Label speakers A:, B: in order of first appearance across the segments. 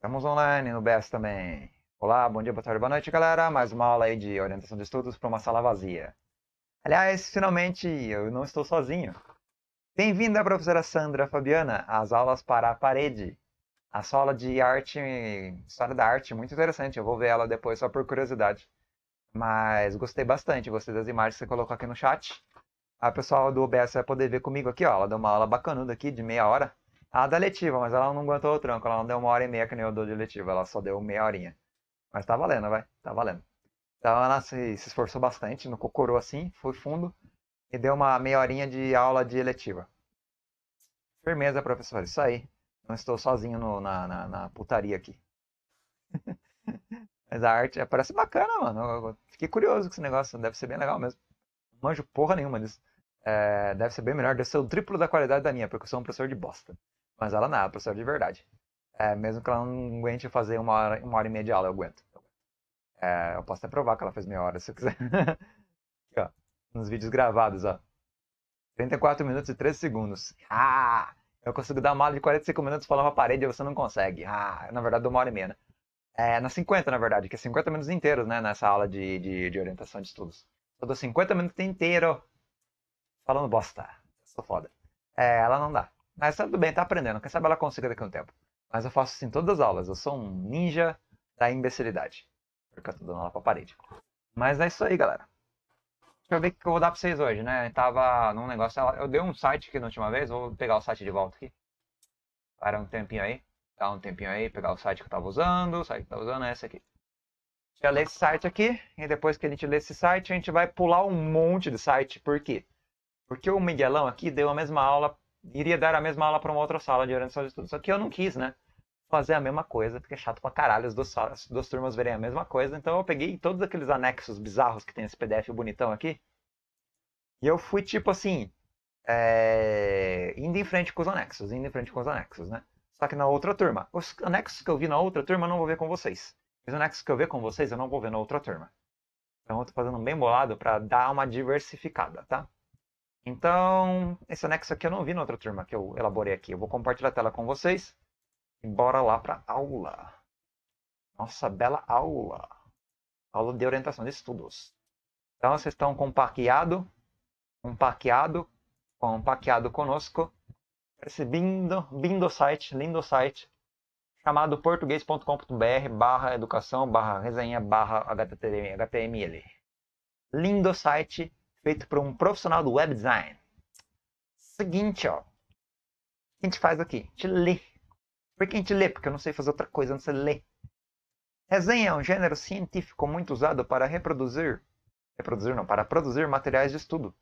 A: Estamos online no BES também. Olá, bom dia, boa tarde, boa noite, galera. Mais uma aula aí de orientação de estudos para uma sala vazia. Aliás, finalmente eu não estou sozinho. Bem-vinda, professora Sandra Fabiana, às aulas para a parede. A sua aula de arte, história da arte, muito interessante. Eu vou ver ela depois só por curiosidade. Mas gostei bastante, gostei das imagens que você colocou aqui no chat. A pessoal do OBS vai poder ver comigo aqui, ó. Ela deu uma aula bacanuda aqui de meia hora. A da letiva, mas ela não aguentou o tranco. Ela não deu uma hora e meia que nem eu dou de letiva. Ela só deu meia horinha. Mas tá valendo, vai. Tá valendo. Então ela se, se esforçou bastante no cocorou assim, foi fundo. E deu uma meia horinha de aula de letiva. Firmeza, professor. Isso aí. Não estou sozinho no, na, na, na putaria aqui. Mas a arte é, parece bacana, mano. Eu fiquei curioso com esse negócio. Deve ser bem legal mesmo. Não manjo porra nenhuma disso. É, deve ser bem melhor. Deve ser o triplo da qualidade da minha, porque eu sou um professor de bosta. Mas ela não, é professora de verdade. É, mesmo que ela não aguente fazer uma hora, uma hora e meia de aula, eu aguento. É, eu posso até provar que ela fez meia hora, se eu quiser. Aqui, ó, nos vídeos gravados, ó. 34 minutos e 3 segundos. Ah! Eu consigo dar uma aula de 45 minutos falando pra parede e você não consegue. Ah, na verdade, dou uma hora e meia, né? É, na 50, na verdade, que é 50 minutos inteiros, né? Nessa aula de, de, de orientação de estudos. Eu dou 50 minutos inteiro falando bosta. sou foda. É, ela não dá. Mas tá tudo bem, tá aprendendo. Quem sabe ela consiga daqui a um tempo. Mas eu faço assim todas as aulas. Eu sou um ninja da imbecilidade. Porque eu tô dando aula pra parede. Mas é isso aí, galera. Deixa eu ver o que eu vou dar pra vocês hoje, né? Eu tava num negócio. Eu dei um site aqui na última vez. Vou pegar o site de volta aqui. Para um tempinho aí. Dá um tempinho aí. Pegar o site que eu tava usando. O site que eu tava usando é esse aqui. Deixa eu ler esse site aqui. E depois que a gente ler esse site, a gente vai pular um monte de site. Por quê? Porque o Miguelão aqui deu a mesma aula iria dar a mesma aula para uma outra sala de orientação de estudos. Só que eu não quis, né? Fazer a mesma coisa, porque é chato pra caralho as duas, duas turmas verem a mesma coisa. Então eu peguei todos aqueles anexos bizarros que tem esse PDF bonitão aqui. E eu fui tipo assim. É... indo em frente com os anexos, indo em frente com os anexos, né? Só que na outra turma. Os anexos que eu vi na outra turma eu não vou ver com vocês. Os anexos que eu ver com vocês eu não vou ver na outra turma. Então eu tô fazendo bem bolado para dar uma diversificada, tá? Então, esse anexo aqui eu não vi na outra turma que eu elaborei aqui. Eu vou compartilhar a tela com vocês e bora lá para aula. Nossa, bela aula. Aula de orientação de estudos. Então, vocês estão com um paqueado, com conosco, esse lindo, lindo site, lindo site, chamado português.com.br barra educação, barra resenha, barra HTML. Lindo site, feito por um profissional do web design. Seguinte, ó. O que a gente faz aqui? A gente lê. Por que a gente lê? Porque eu não sei fazer outra coisa, não sei ler. Resenha é um gênero científico muito usado para reproduzir, reproduzir não, para produzir materiais de estudo,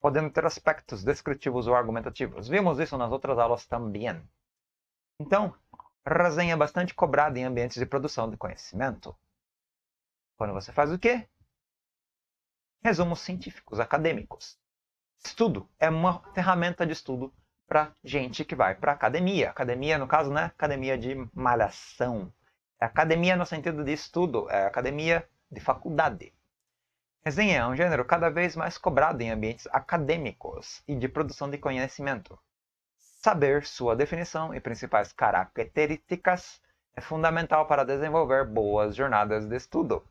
A: podendo ter aspectos descritivos ou argumentativos. Vimos isso nas outras aulas também. Então, resenha é bastante cobrada em ambientes de produção de conhecimento. Quando você faz o quê? resumos científicos, acadêmicos. Estudo é uma ferramenta de estudo para gente que vai para academia. Academia, no caso, né? Academia de malhação. É academia no sentido de estudo, é academia de faculdade. Resenha é um gênero cada vez mais cobrado em ambientes acadêmicos e de produção de conhecimento. Saber sua definição e principais características é fundamental para desenvolver boas jornadas de estudo.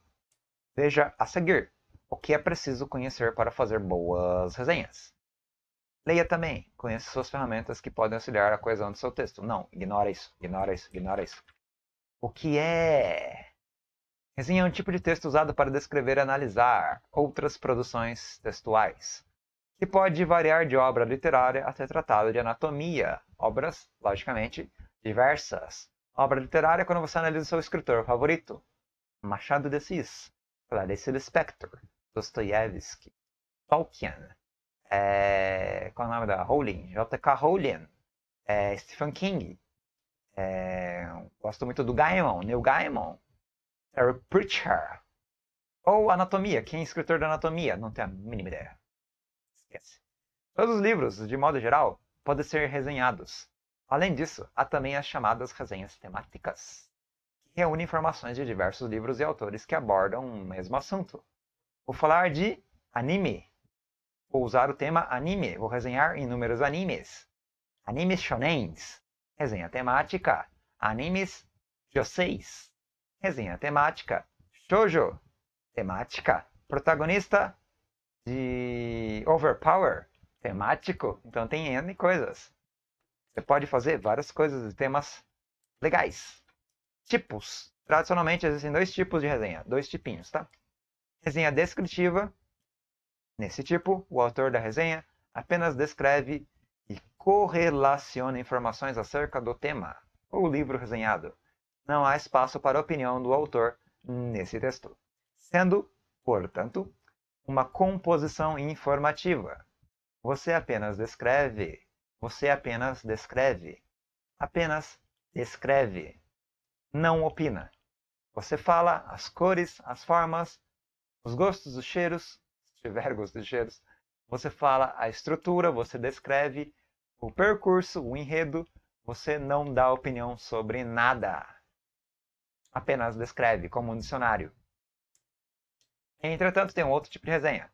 A: Veja a seguir o que é preciso conhecer para fazer boas resenhas. Leia também, conheça suas ferramentas que podem auxiliar a coesão do seu texto. Não, ignora isso, ignora isso, ignora isso. O que é? Resenha é um tipo de texto usado para descrever e analisar outras produções textuais, que pode variar de obra literária até tratado de anatomia, obras, logicamente, diversas. Obra literária é quando você analisa seu escritor favorito, Machado de Assis, Clarice Lispector, Dostoiévski, Tolkien, é, qual é o nome da Rowling? J.K. Rowling, é, Stephen King, é, gosto muito do Gaiman, Neil Gaiman, Terry Pritchard, ou Anatomia, quem é escritor da Anatomia? Não tenho a mínima ideia. Esquece. Todos os livros, de modo geral, podem ser resenhados. Além disso, há também as chamadas resenhas temáticas, que reúnem informações de diversos livros e autores que abordam o mesmo assunto. Vou falar de anime. Vou usar o tema anime. Vou resenhar inúmeros animes. Animes shonens. Resenha temática. Animes joseis. Resenha temática. Shoujo. Temática. Protagonista de overpower. Temático. Então tem N coisas. Você pode fazer várias coisas de temas legais. Tipos. Tradicionalmente existem dois tipos de resenha, dois tipinhos, tá? Resenha descritiva. Nesse tipo, o autor da resenha apenas descreve e correlaciona informações acerca do tema ou livro resenhado. Não há espaço para opinião do autor nesse texto, sendo, portanto, uma composição informativa. Você apenas descreve, você apenas descreve, apenas descreve, não opina. Você fala as cores, as formas, os gostos, os cheiros, se tiver gostos e cheiros, você fala a estrutura, você descreve o percurso, o enredo, você não dá opinião sobre nada. Apenas descreve, como um dicionário. Entretanto, tem um outro tipo de resenha.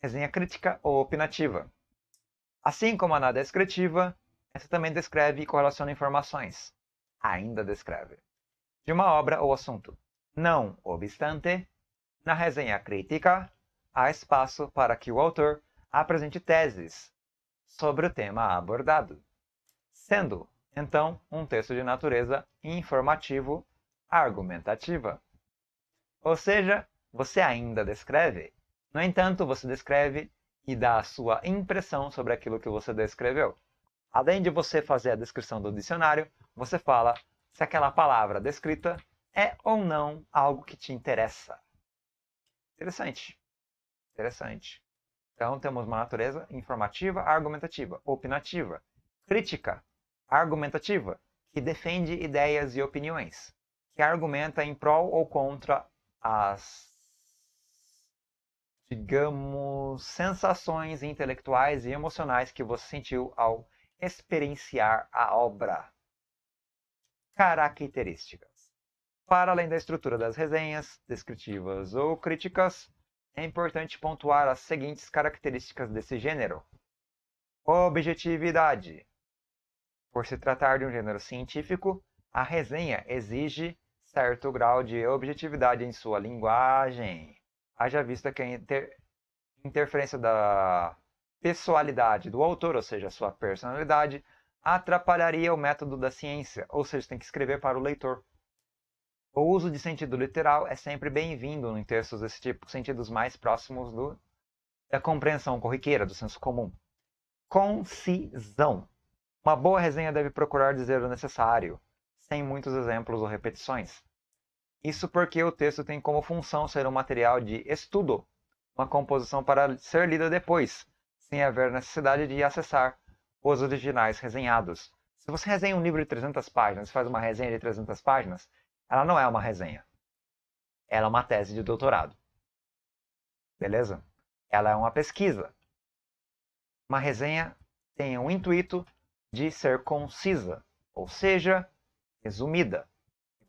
A: Resenha crítica ou opinativa. Assim como a na é descritiva, essa também descreve e correlaciona informações. Ainda descreve. De uma obra ou assunto. Não obstante, na resenha crítica, há espaço para que o autor apresente teses sobre o tema abordado, sendo, então, um texto de natureza informativo argumentativa. Ou seja, você ainda descreve, no entanto, você descreve e dá a sua impressão sobre aquilo que você descreveu. Além de você fazer a descrição do dicionário, você fala se aquela palavra descrita é ou não algo que te interessa. Interessante. Interessante. Então temos uma natureza informativa, argumentativa, opinativa, crítica, argumentativa, que defende ideias e opiniões, que argumenta em prol ou contra as, digamos, sensações intelectuais e emocionais que você sentiu ao experienciar a obra. Característica. Para além da estrutura das resenhas, descritivas ou críticas, é importante pontuar as seguintes características desse gênero: objetividade. Por se tratar de um gênero científico, a resenha exige certo grau de objetividade em sua linguagem. Haja vista que a inter... interferência da pessoalidade do autor, ou seja, sua personalidade, atrapalharia o método da ciência, ou seja, tem que escrever para o leitor. O uso de sentido literal é sempre bem-vindo em textos desse tipo, sentidos mais próximos do, da compreensão corriqueira, do senso comum. Concisão. Uma boa resenha deve procurar dizer o necessário, sem muitos exemplos ou repetições. Isso porque o texto tem como função ser um material de estudo, uma composição para ser lida depois, sem haver necessidade de acessar os originais resenhados. Se você resenha um livro de 300 páginas, faz uma resenha de 300 páginas, ela não é uma resenha. Ela é uma tese de doutorado. Beleza? Ela é uma pesquisa. Uma resenha tem o um intuito de ser concisa, ou seja, resumida.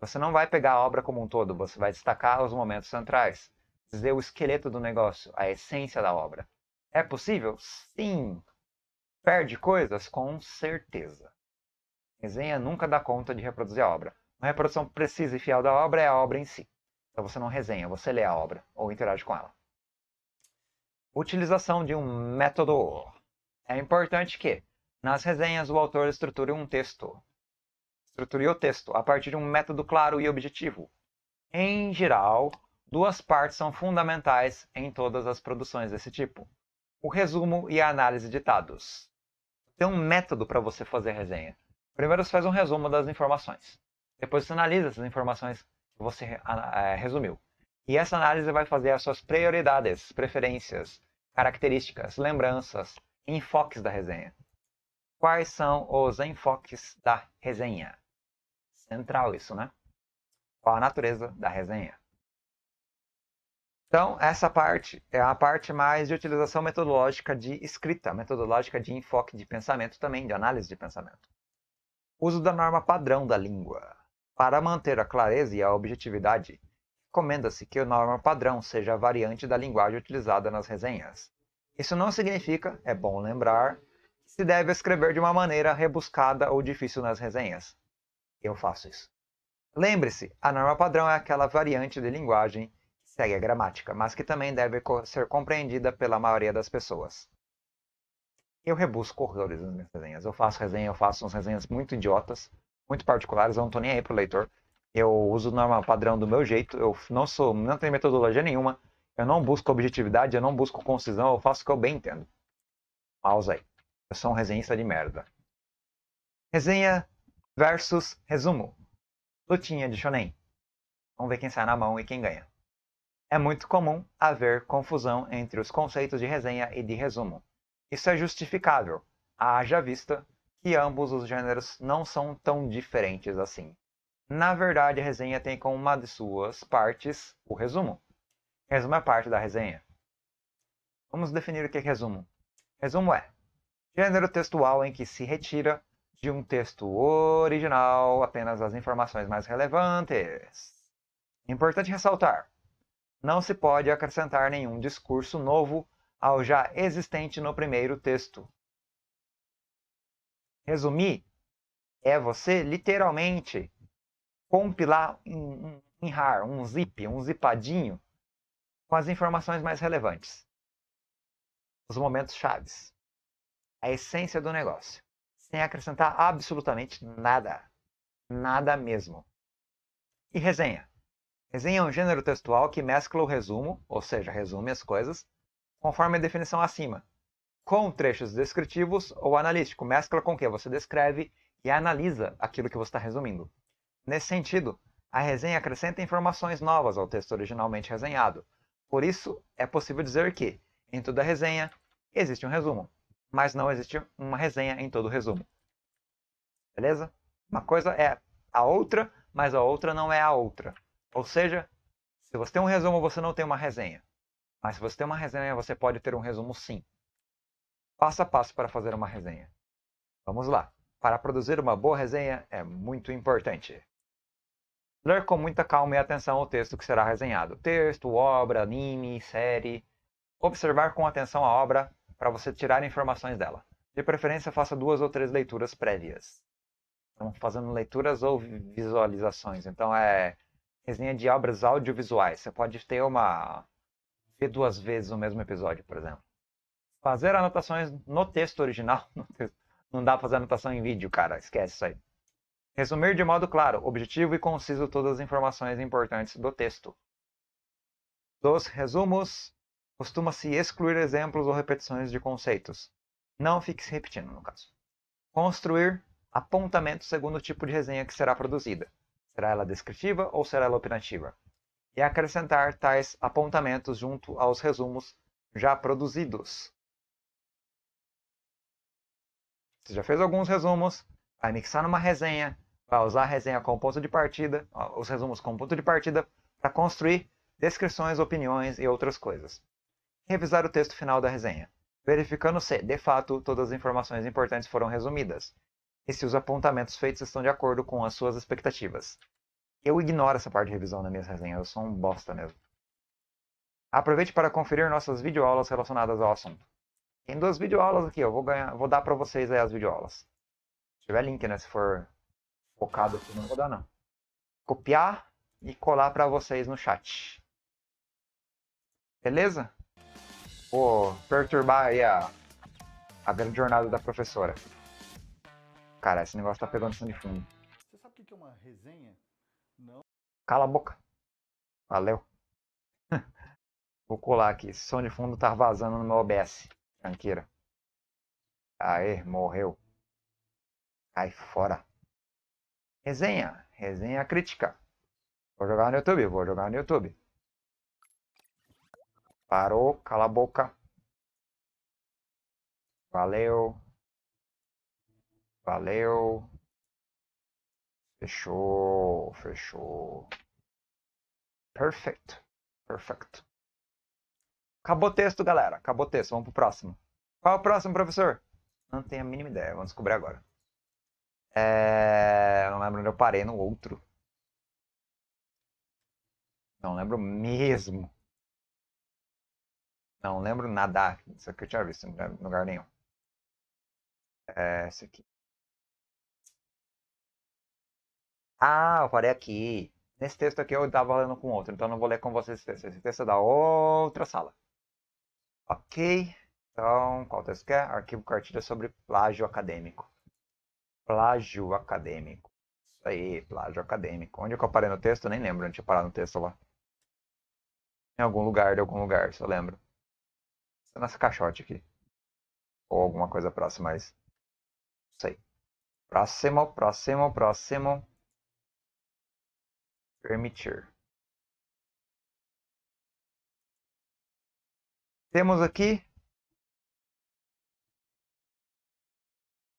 A: Você não vai pegar a obra como um todo, você vai destacar os momentos centrais, dizer o esqueleto do negócio, a essência da obra. É possível? Sim. Perde coisas? Com certeza. resenha nunca dá conta de reproduzir a obra. Uma é reprodução precisa e fiel da obra é a obra em si. Então você não resenha, você lê a obra ou interage com ela. Utilização de um método. É importante que, nas resenhas, o autor estruture um texto. Estruture o texto a partir de um método claro e objetivo. Em geral, duas partes são fundamentais em todas as produções desse tipo: o resumo e a análise de dados. Tem um método para você fazer resenha. Primeiro você faz um resumo das informações. Depois você analisa essas informações que você ah, é, resumiu. E essa análise vai fazer as suas prioridades, preferências, características, lembranças, enfoques da resenha. Quais são os enfoques da resenha? Central isso, né? Qual a natureza da resenha? Então, essa parte é a parte mais de utilização metodológica de escrita, metodológica de enfoque de pensamento também, de análise de pensamento. Uso da norma padrão da língua. Para manter a clareza e a objetividade, recomenda-se que o norma padrão seja a variante da linguagem utilizada nas resenhas. Isso não significa, é bom lembrar, que se deve escrever de uma maneira rebuscada ou difícil nas resenhas. Eu faço isso. Lembre-se, a norma padrão é aquela variante de linguagem que segue a gramática, mas que também deve ser compreendida pela maioria das pessoas. Eu rebusco horrores nas minhas resenhas. Eu faço resenha, eu faço umas resenhas muito idiotas, muito particulares, eu não tô nem aí pro leitor. Eu uso normal padrão do meu jeito, eu não sou, não tenho metodologia nenhuma, eu não busco objetividade, eu não busco concisão, eu faço o que eu bem entendo. Pausa aí. Eu sou um resenhista de merda. Resenha versus resumo. Lutinha de shonen. Vamos ver quem sai na mão e quem ganha. É muito comum haver confusão entre os conceitos de resenha e de resumo. Isso é justificável, haja vista que ambos os gêneros não são tão diferentes assim. Na verdade, a resenha tem como uma de suas partes o resumo. Resumo é parte da resenha. Vamos definir o que é resumo. Resumo é gênero textual em que se retira de um texto original apenas as informações mais relevantes. Importante ressaltar: não se pode acrescentar nenhum discurso novo ao já existente no primeiro texto resumir é você literalmente compilar um, RAR, um zip, um zipadinho com as informações mais relevantes, os momentos chaves, a essência do negócio, sem acrescentar absolutamente nada, nada mesmo. E resenha. Resenha é um gênero textual que mescla o resumo, ou seja, resume as coisas, conforme a definição acima, com trechos descritivos ou analítico. Mescla com o que você descreve e analisa aquilo que você está resumindo. Nesse sentido, a resenha acrescenta informações novas ao texto originalmente resenhado. Por isso, é possível dizer que, em toda resenha, existe um resumo, mas não existe uma resenha em todo resumo. Beleza? Uma coisa é a outra, mas a outra não é a outra. Ou seja, se você tem um resumo, você não tem uma resenha. Mas se você tem uma resenha, você pode ter um resumo sim passo a passo para fazer uma resenha. Vamos lá! Para produzir uma boa resenha é muito importante. Ler com muita calma e atenção o texto que será resenhado. Texto, obra, anime, série. Observar com atenção a obra para você tirar informações dela. De preferência, faça duas ou três leituras prévias. Estamos fazendo leituras ou visualizações. Então, é resenha de obras audiovisuais. Você pode ter uma. ver duas vezes o mesmo episódio, por exemplo fazer anotações no texto original. No texto. Não dá pra fazer anotação em vídeo, cara. Esquece isso aí. Resumir de modo claro, objetivo e conciso todas as informações importantes do texto. Dos resumos, costuma-se excluir exemplos ou repetições de conceitos. Não fique se repetindo, no caso. Construir apontamento segundo o tipo de resenha que será produzida. Será ela descritiva ou será ela opinativa? E acrescentar tais apontamentos junto aos resumos já produzidos. Você já fez alguns resumos, vai mixar numa resenha, vai usar a resenha como ponto de partida, os resumos como ponto de partida, para construir descrições, opiniões e outras coisas. Revisar o texto final da resenha, verificando se, de fato, todas as informações importantes foram resumidas e se os apontamentos feitos estão de acordo com as suas expectativas. Eu ignoro essa parte de revisão nas minhas resenhas, eu sou um bosta mesmo. Aproveite para conferir nossas videoaulas relacionadas ao assunto. Tem duas videoaulas aqui, eu vou, ganhar, vou dar para vocês aí as videoaulas. Se tiver link, né? Se for focado aqui, não vou dar não. Copiar e colar para vocês no chat. Beleza? Vou perturbar aí a, a grande jornada da professora. Cara, esse negócio tá pegando som de fundo. Você sabe o que é uma resenha? Não. Cala a boca. Valeu. Vou colar aqui. Esse som de fundo tá vazando no meu OBS. Tranqueira. Aê, morreu. Cai fora. Resenha. Resenha crítica. Vou jogar no YouTube, vou jogar no YouTube. Parou, cala a boca. Valeu. Valeu. Fechou, fechou. Perfect, perfect. Acabou o texto, galera. Acabou o texto. Vamos pro próximo. Qual é o próximo, professor? Não tenho a mínima ideia. Vamos descobrir agora. É... Não lembro onde eu parei no outro. Não lembro mesmo. Não lembro nada. Isso aqui eu tinha visto em lugar nenhum. É esse aqui. Ah, eu parei aqui. Nesse texto aqui eu estava lendo com outro, então eu não vou ler com vocês esse texto. Esse texto é da outra sala. Ok, então, qual texto que é? Arquivo cartilha sobre plágio acadêmico. Plágio acadêmico. Isso aí, plágio acadêmico. Onde é que eu parei no texto? Eu nem lembro onde eu parado no texto lá. Em algum lugar, de algum lugar, se eu lembro. Isso tá nessa caixote aqui. Ou alguma coisa próxima, mas... Não sei. Próximo, próximo, próximo. Permitir. Temos aqui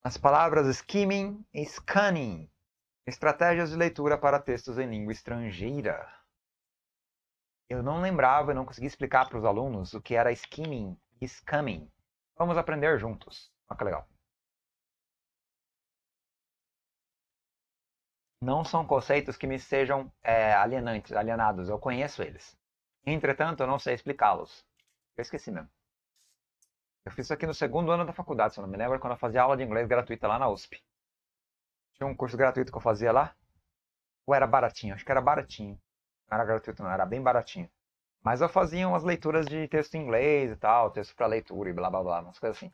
A: as palavras skimming e scanning, estratégias de leitura para textos em língua estrangeira. Eu não lembrava, eu não consegui explicar para os alunos o que era skimming e scanning Vamos aprender juntos. Olha que legal. Não são conceitos que me sejam é, alienantes, alienados. Eu conheço eles. Entretanto, eu não sei explicá-los. Eu esqueci mesmo. Eu fiz isso aqui no segundo ano da faculdade, se eu não me lembro, quando eu fazia aula de inglês gratuita lá na USP. Tinha um curso gratuito que eu fazia lá. Ou era baratinho? Acho que era baratinho. Não era gratuito, não, era bem baratinho. Mas eu fazia umas leituras de texto em inglês e tal, texto para leitura e blá blá blá, umas coisas assim.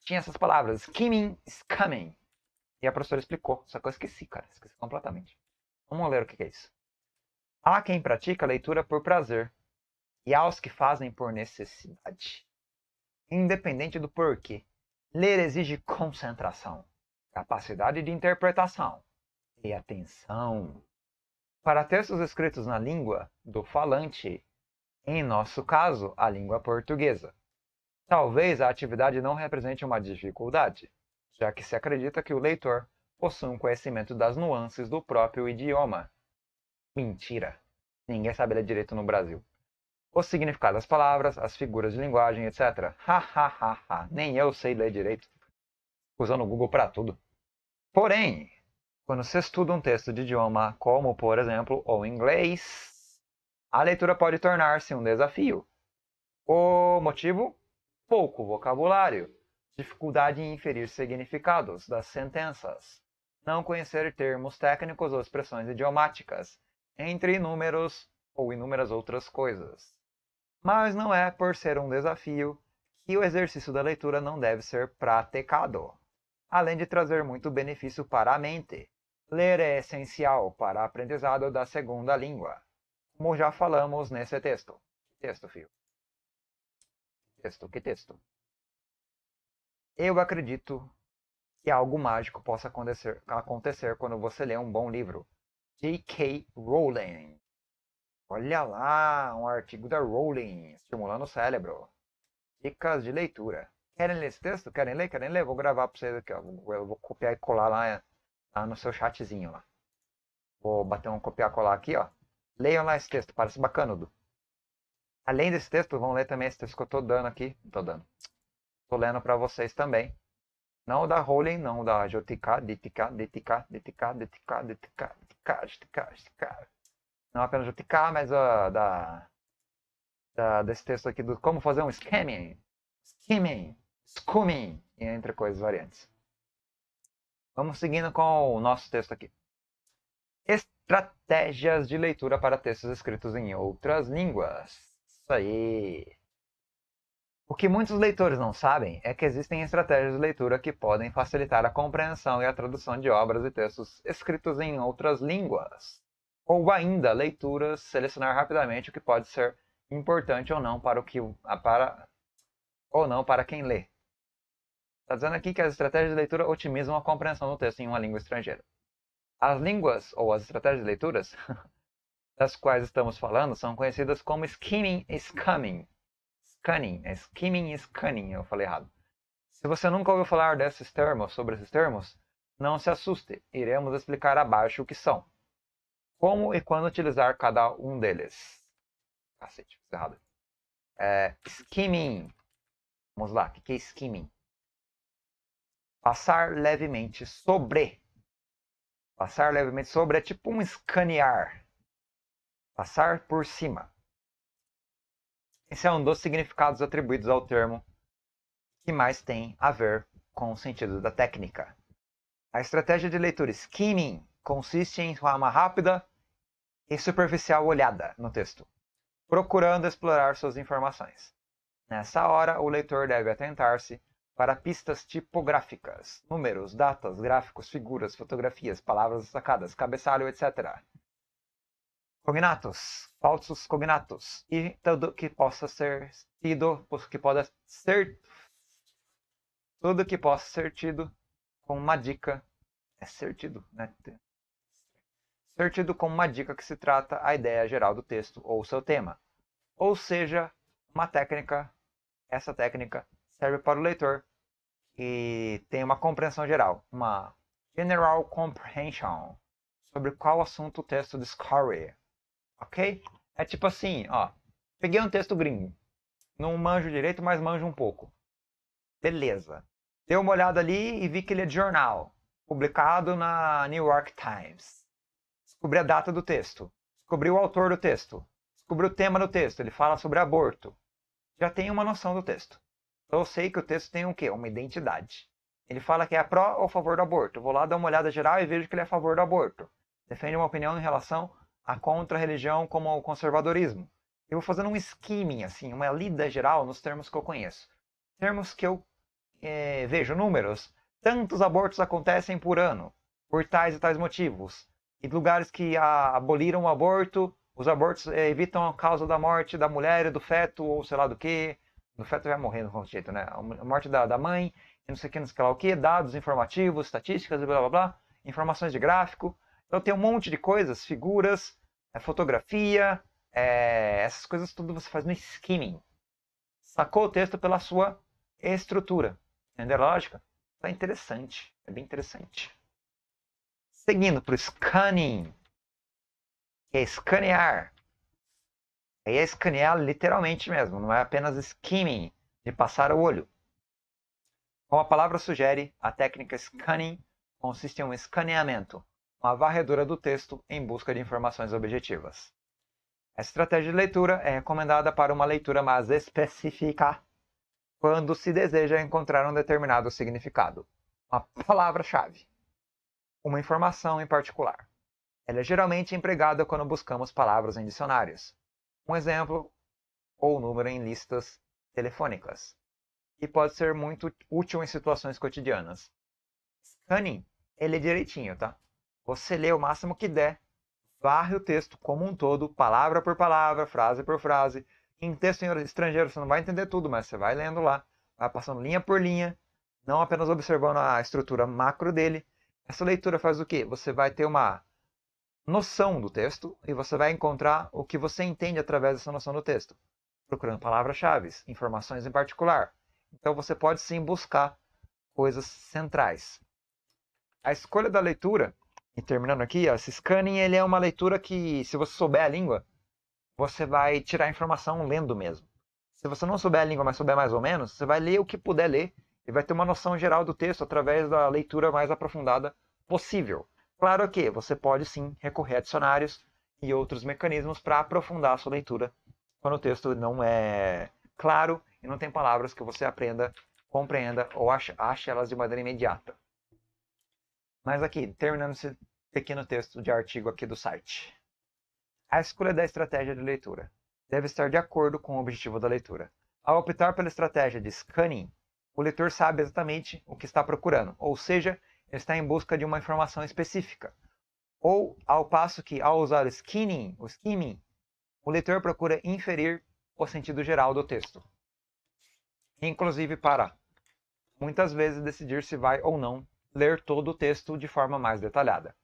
A: Tinha essas palavras, skimming, scamming. E a professora explicou, só que eu esqueci, cara, esqueci completamente. Vamos ler o que é isso. Há quem pratica a leitura por prazer, e aos que fazem por necessidade, independente do porquê. Ler exige concentração, capacidade de interpretação e atenção. Para textos escritos na língua do falante, em nosso caso, a língua portuguesa, talvez a atividade não represente uma dificuldade, já que se acredita que o leitor possui um conhecimento das nuances do próprio idioma. Mentira! Ninguém sabe ler direito no Brasil o significado das palavras, as figuras de linguagem, etc. Ha, ha, ha, ha. Nem eu sei ler direito. Usando o Google para tudo. Porém, quando você estuda um texto de idioma como, por exemplo, o inglês, a leitura pode tornar-se um desafio. O motivo? Pouco vocabulário, dificuldade em inferir significados das sentenças, não conhecer termos técnicos ou expressões idiomáticas, entre inúmeros ou inúmeras outras coisas mas não é por ser um desafio que o exercício da leitura não deve ser praticado, além de trazer muito benefício para a mente. Ler é essencial para o aprendizado da segunda língua, como já falamos nesse texto. Que texto, filho? texto, que texto? Eu acredito que algo mágico possa acontecer, acontecer quando você lê um bom livro. J.K. Rowling. Olha lá, um artigo da Rowling, estimulando o cérebro. Dicas de leitura. Querem ler esse texto? Querem ler? Querem ler? Vou gravar para vocês aqui, ó. Eu vou copiar e colar lá, lá no seu chatzinho lá. Vou bater um copiar e colar aqui, ó. Leiam lá esse texto, parece bacanudo. Além desse texto, vão ler também esse texto que eu estou dando aqui. Não tô dando. Tô lendo para vocês também. Não o da Rowling, não o da JTK, DTK, DTK, DTK, DTK, DTK, DTK, DTK, DTK não é apenas Jutica, mas uh, da, da, desse texto aqui do como fazer um skimming, skimming, skimming, entre coisas variantes. Vamos seguindo com o nosso texto aqui. Estratégias de leitura para textos escritos em outras línguas. Isso aí. O que muitos leitores não sabem é que existem estratégias de leitura que podem facilitar a compreensão e a tradução de obras e textos escritos em outras línguas ou ainda leituras, selecionar rapidamente o que pode ser importante ou não para o que para ou não para quem lê. Está dizendo aqui que as estratégias de leitura otimizam a compreensão do texto em uma língua estrangeira. As línguas ou as estratégias de leituras das quais estamos falando são conhecidas como skimming e Scanning, é skimming e scanning, eu falei errado. Se você nunca ouviu falar desses termos, sobre esses termos, não se assuste, iremos explicar abaixo o que são como e quando utilizar cada um deles. Cacete, fiz errado. É, skimming. Vamos lá, o que é skimming? Passar levemente sobre. Passar levemente sobre é tipo um escanear. Passar por cima. Esse é um dos significados atribuídos ao termo que mais tem a ver com o sentido da técnica. A estratégia de leitura skimming consiste em uma rápida e superficial olhada no texto, procurando explorar suas informações. Nessa hora, o leitor deve atentar-se para pistas tipográficas, números, datas, gráficos, figuras, fotografias, palavras destacadas, cabeçalho, etc. Cognatos, falsos cognatos e tudo que possa ser tido, que possa ser tudo que possa ser tido com uma dica é ser tido, né? ser tido como uma dica que se trata a ideia geral do texto ou seu tema. Ou seja, uma técnica, essa técnica serve para o leitor e tem uma compreensão geral, uma general comprehension sobre qual assunto o texto discorre. OK? É tipo assim, ó, peguei um texto gringo. Não manjo direito, mas manjo um pouco. Beleza. Dei uma olhada ali e vi que ele é jornal, publicado na New York Times. Descobri a data do texto, descobri o autor do texto, descobri o tema do texto, ele fala sobre aborto. Já tem uma noção do texto. Então eu sei que o texto tem o um quê? Uma identidade. Ele fala que é a pró ou a favor do aborto. vou lá dar uma olhada geral e vejo que ele é a favor do aborto. Defende uma opinião em relação à contra-religião como ao conservadorismo. Eu vou fazendo um skimming, assim, uma lida geral nos termos que eu conheço. Termos que eu é, vejo, números. Tantos abortos acontecem por ano, por tais e tais motivos e lugares que aboliram o aborto, os abortos é, evitam a causa da morte da mulher, do feto, ou sei lá do que. Do feto vai morrendo com jeito, né? A morte da, da mãe, não sei o que, não sei lá o que, dados informativos, estatísticas, blá blá blá, informações de gráfico. Então tem um monte de coisas, figuras, eh, fotografia, é, essas coisas tudo você faz no skimming. Sacou o texto pela sua estrutura. Entendeu a lógica? Tá interessante, é bem interessante. Seguindo para o scanning, que é escanear. Aí é escanear literalmente mesmo, não é apenas skimming, de passar o olho. Como a palavra sugere, a técnica scanning consiste em um escaneamento, uma varredura do texto em busca de informações objetivas. Essa estratégia de leitura é recomendada para uma leitura mais específica quando se deseja encontrar um determinado significado, uma palavra-chave uma informação em particular. Ela é geralmente empregada quando buscamos palavras em dicionários. Um exemplo ou número em listas telefônicas. E pode ser muito útil em situações cotidianas. Scanning, ele é direitinho, tá? Você lê o máximo que der, varre o texto como um todo, palavra por palavra, frase por frase. Em texto em estrangeiro você não vai entender tudo, mas você vai lendo lá, vai passando linha por linha, não apenas observando a estrutura macro dele, essa leitura faz o quê? Você vai ter uma noção do texto e você vai encontrar o que você entende através dessa noção do texto, procurando palavras-chave, informações em particular. Então você pode sim buscar coisas centrais. A escolha da leitura, e terminando aqui, ó, esse scanning ele é uma leitura que, se você souber a língua, você vai tirar a informação lendo mesmo. Se você não souber a língua, mas souber mais ou menos, você vai ler o que puder ler e vai ter uma noção geral do texto através da leitura mais aprofundada possível. Claro que você pode sim recorrer a dicionários e outros mecanismos para aprofundar a sua leitura quando o texto não é claro e não tem palavras que você aprenda, compreenda ou ache, ache elas de maneira imediata. Mas aqui, terminando esse pequeno texto de artigo aqui do site. A escolha da estratégia de leitura deve estar de acordo com o objetivo da leitura. Ao optar pela estratégia de scanning, o leitor sabe exatamente o que está procurando, ou seja, está em busca de uma informação específica. Ou, ao passo que, ao usar o skinning, o skimming, o leitor procura inferir o sentido geral do texto. Inclusive para, muitas vezes, decidir se vai ou não ler todo o texto de forma mais detalhada.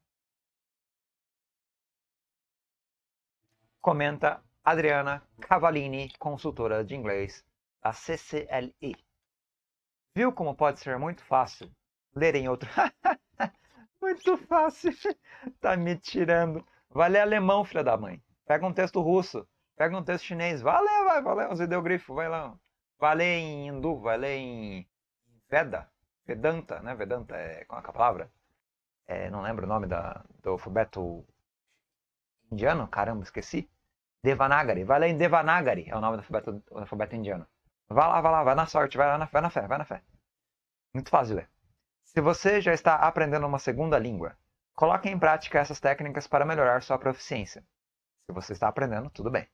A: Comenta Adriana Cavalini, consultora de inglês da CCLI. Viu como pode ser muito fácil ler em outro? muito fácil. tá me tirando. Vai ler alemão, filha da mãe. Pega um texto russo. Pega um texto chinês. Valeu, ler, vai, vai ler uns ideogrifos, vai lá. Vai ler em hindu, vai ler em Veda. Vedanta, né? Vedanta é com é a palavra. É, não lembro o nome da, do alfabeto indiano. Caramba, esqueci. Devanagari. Vai ler em Devanagari. É o nome do alfabeto, do alfabeto indiano. Vá lá, vá lá, vai na sorte, vai, lá na, vai na fé, vai na fé. Muito fácil ler. É. Se você já está aprendendo uma segunda língua, coloque em prática essas técnicas para melhorar sua proficiência. Se você está aprendendo, tudo bem.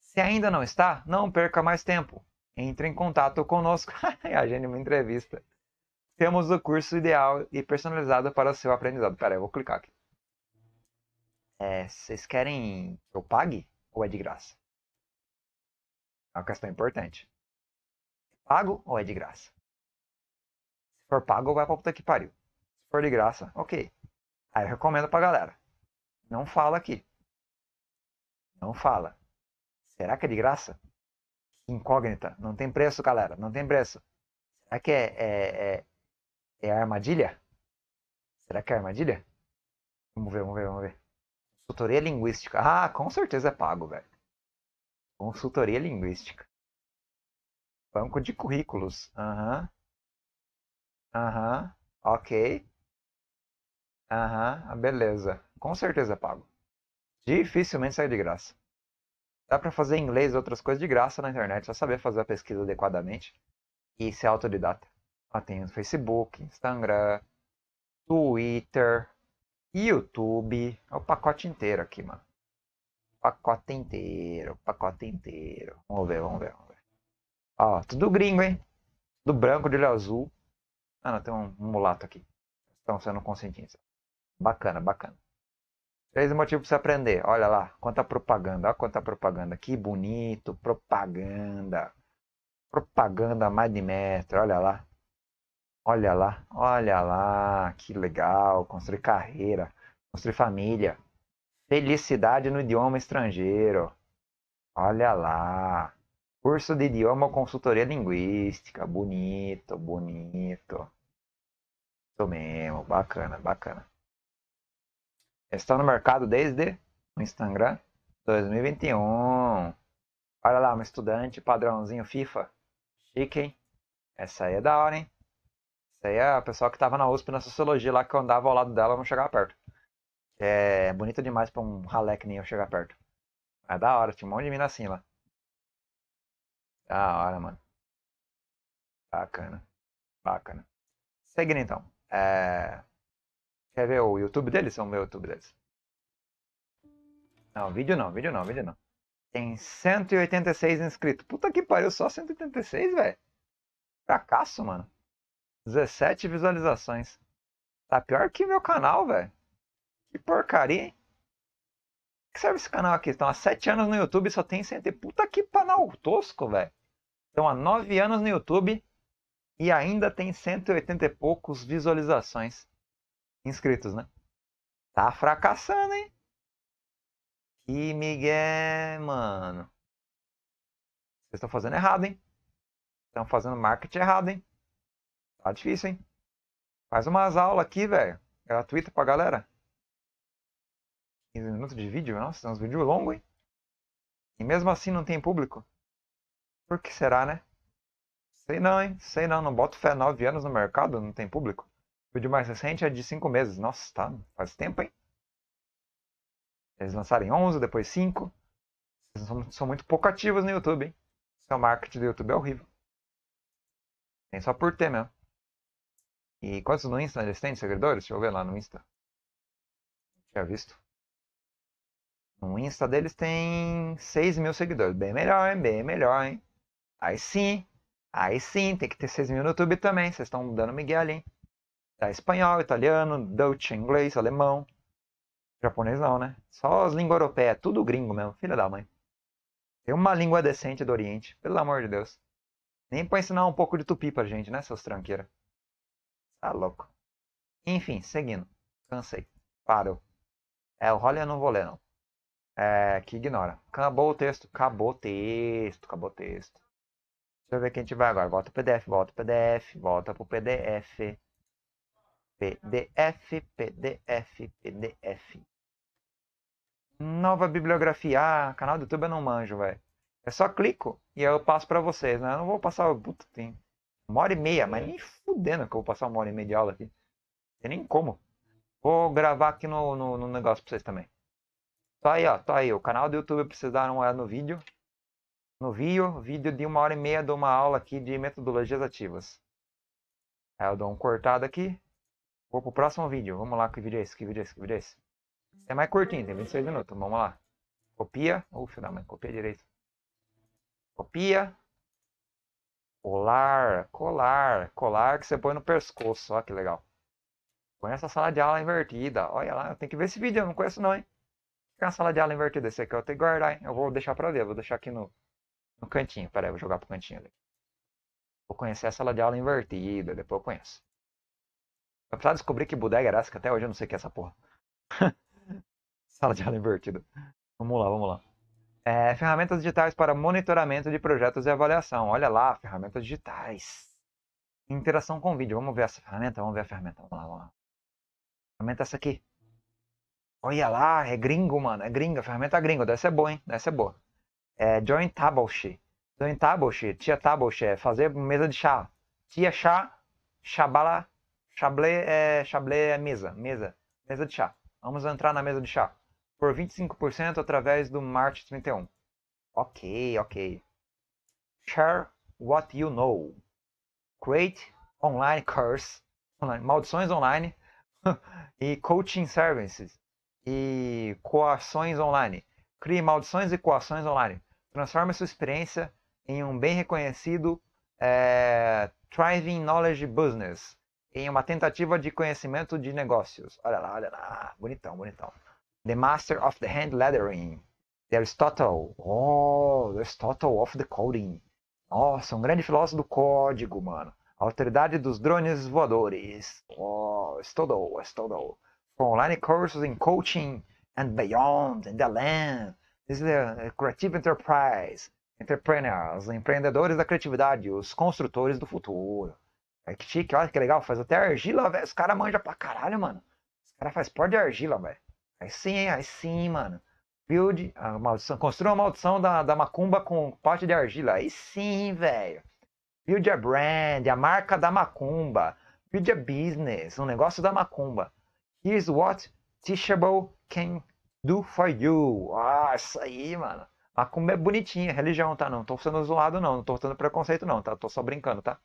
A: Se ainda não está, não perca mais tempo. Entre em contato conosco e agende uma entrevista. Temos o curso ideal e personalizado para o seu aprendizado. Pera, eu vou clicar aqui. É, vocês querem que eu pague ou é de graça? É uma questão importante pago ou é de graça? Se for pago, vai pra puta que pariu. Se for de graça, ok. Aí eu recomendo pra galera. Não fala aqui. Não fala. Será que é de graça? Incógnita. Não tem preço, galera. Não tem preço. Será que é, é, é, é armadilha? Será que é armadilha? Vamos ver, vamos ver, vamos ver. Consultoria linguística. Ah, com certeza é pago, velho. Consultoria linguística. Banco de currículos. Aham. Uhum. Aham. Uhum. Ok. Aham. Uhum. Beleza. Com certeza pago. Dificilmente sai de graça. Dá para fazer inglês e outras coisas de graça na internet. Só saber fazer a pesquisa adequadamente e ser autodidata. Ó, tem Facebook, Instagram, Twitter, YouTube. É o pacote inteiro aqui, mano. Pacote inteiro, pacote inteiro. Vamos ver, vamos ver. Ó, tudo gringo, hein? Do branco, de olho azul. Ah, não, tem um, um mulato aqui. Estão sendo conscientes. Bacana, bacana. Três motivos para você aprender. Olha lá, quanta propaganda. Olha quanta propaganda. Que bonito, propaganda. Propaganda mais de metro, olha lá. Olha lá, olha lá, que legal. Construir carreira, construir família. Felicidade no idioma estrangeiro. Olha lá. Curso de idioma, consultoria linguística. Bonito, bonito. Isso mesmo, bacana, bacana. Está no mercado desde o Instagram 2021. Olha lá, um estudante padrãozinho FIFA. Chique, hein? Essa aí é da hora, hein? Essa aí é a pessoa que tava na USP na sociologia lá que eu andava ao lado dela, não chegava perto. É bonito demais pra um ralé que nem eu chegar perto. É da hora, tinha um monte de mina assim lá. Da hora, mano. Bacana. Bacana. Seguindo então. É... Quer ver o YouTube deles? ou o meu YouTube deles. Não, vídeo não, vídeo não, vídeo não. Tem 186 inscritos. Puta que pariu, só 186, velho. Fracasso, mano. 17 visualizações. Tá pior que meu canal, velho. Que porcaria, hein? que serve esse canal aqui? Estão há 7 anos no YouTube e só tem 100. Puta que canal tosco, velho. Estão há nove anos no YouTube e ainda tem 180 e poucos visualizações. Inscritos, né? Tá fracassando, hein? Que migué, mano. Vocês estão fazendo errado, hein? Estão fazendo marketing errado, hein? Tá difícil, hein? Faz umas aulas aqui, velho. Gratuita pra galera. 15 minutos de vídeo? Nossa, são uns vídeos longos, hein? E mesmo assim não tem público? Por que será, né? Sei não, hein? Sei não, não boto fé. Nove anos no mercado, não tem público. O vídeo mais recente é de cinco meses. Nossa, tá. Faz tempo, hein? Eles lançaram em onze depois cinco Eles são, são muito pouco ativos no YouTube, hein? Seu marketing do YouTube é horrível. Tem só por ter mesmo. E quantos no Insta eles têm de seguidores? Deixa eu ver lá no Insta. Não tinha visto. No Insta deles tem 6 mil seguidores. Bem melhor, hein? Bem melhor, hein? Aí sim, aí sim, tem que ter 6 mil no YouTube também, vocês estão dando miguel ali. Tá espanhol, italiano, Dutch, inglês, alemão. Japonês não, né? Só as línguas europeias, tudo gringo mesmo, filha da mãe. Tem uma língua decente do Oriente, pelo amor de Deus. Nem pra ensinar um pouco de tupi pra gente, né, seus tranqueira? Tá louco. Enfim, seguindo. Cansei. Parou. É, o Holly eu não vou ler, não. É, que ignora. Acabou o texto. Acabou o texto. Acabou o texto. Deixa eu ver quem a gente vai agora. Volta o PDF, volta o PDF, volta pro PDF. PDF, PDF, PDF. Nova bibliografia. Ah, canal do YouTube eu não manjo, velho. Eu só clico e eu passo pra vocês, né? Eu não vou passar. o puto tem uma hora e meia, mas nem fudendo que eu vou passar uma hora e meia de aula aqui. Tem nem como. Vou gravar aqui no, no, no negócio pra vocês também. Tá aí, ó. Tá aí. O canal do YouTube, pra vocês darem uma olhada é no vídeo no Rio, vídeo de uma hora e meia, de uma aula aqui de metodologias ativas. Aí eu dou um cortado aqui. Vou pro próximo vídeo. Vamos lá, que vídeo é esse? Que vídeo é esse? Que vídeo é esse? É mais curtinho, tem 26 minutos. Vamos lá. Copia. Uf, da mãe, copia direito. Copia. Colar, colar, colar que você põe no pescoço. Olha que legal. Põe essa sala de aula invertida. Olha lá, eu tenho que ver esse vídeo, eu não conheço não, hein? Que é uma sala de aula invertida? Esse aqui eu tenho que guardar, hein? Eu vou deixar pra ver, vou deixar aqui no, no cantinho. Peraí, ah, vou jogar pro cantinho ali. Vou conhecer a sala de aula invertida, depois eu conheço. Eu precisava descobrir que bodega era essa, que até hoje eu não sei o que é essa porra. sala de aula invertida. Vamos lá, vamos lá. É, ferramentas digitais para monitoramento de projetos e avaliação. Olha lá, ferramentas digitais. Interação com vídeo. Vamos ver essa ferramenta? Vamos ver a ferramenta. Vamos lá, vamos lá. Ferramenta essa aqui. Olha lá, é gringo, mano. É gringa. Ferramenta gringa. Deve ser boa, hein? Deve ser boa é join taboshi. Join taboshi, tia taboshi, é fazer mesa de chá. Tia chá, chabala, chablé é, chablé é mesa, mesa, mesa de chá. Vamos entrar na mesa de chá. Por 25% através do March 31. Ok, ok. Share what you know. Create online course. Online, maldições online. e coaching services. E coações online. Crie maldições e coações online transforma sua experiência em um bem reconhecido é, Thriving Knowledge Business, em uma tentativa de conhecimento de negócios. Olha lá, olha lá, bonitão, bonitão. The Master of the Hand Lettering, the Aristotle, oh, the Aristotle of the Coding. Nossa, um grande filósofo do código, mano. A autoridade dos drones voadores. Oh, Stodol, Stodol. online courses in coaching and beyond in the land. Creative Enterprise, Entrepreneurs, empreendedores da criatividade, os construtores do futuro. É que chique, olha que legal, faz até argila, velho. Os caras manjam pra caralho, mano. Os caras fazem pó de argila, velho. Aí sim, Aí sim, mano. Build, a maldição, construa a maldição da, da macumba com pote de argila. Aí sim, velho. Build a brand, a marca da macumba. Build a business, um negócio da macumba. Here's what Teachable can do For You. Ah, isso aí, mano. Macumba é bonitinha, religião, tá? Não tô sendo zoado, não. Não tô sendo preconceito, não, tá? Tô só brincando, tá?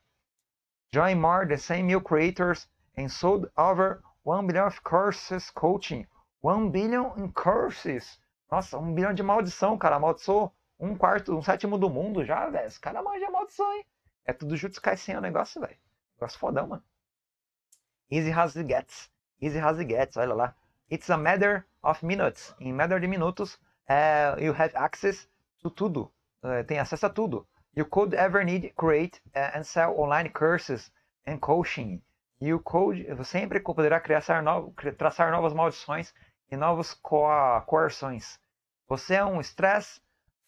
A: Join more than 100 mil creators and sold over 1 billion of courses coaching. 1 billion in courses. Nossa, 1 bilhão de maldição, cara. Amaldiçou um quarto, um sétimo do mundo já, velho. Esse cara manja maldição, hein? É tudo Jutsu Kaisen o negócio, velho. Negócio fodão, mano. Easy as it gets. Easy as it gets, olha lá. It's a matter of minutes. Em matter de minutos, uh, you have access to tudo. Uh, tem acesso a tudo. You could ever need, create uh, and sell online courses and coaching. You could você sempre poderá criar, no, traçar novas maldições e novas co coerções. Você é um stress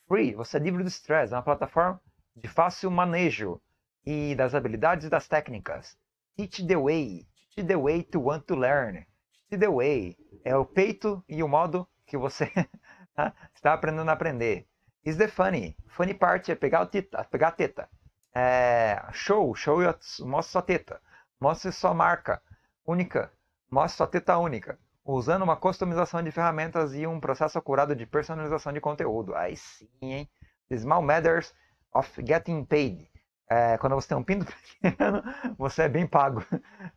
A: free, você é livre do stress, é uma plataforma de fácil manejo e das habilidades e das técnicas. Teach the way, teach the way to want to learn, teach the way é o peito e o modo que você tá, está aprendendo a aprender. Is the funny. Funny part é pegar, o tita, pegar a teta. É, show, show, é mostra sua teta. Mostre sua marca única. Mostre sua teta única. Usando uma customização de ferramentas e um processo acurado de personalização de conteúdo. Aí sim, hein? The small matters of getting paid é, quando você tem um pinto pequeno, você é bem pago.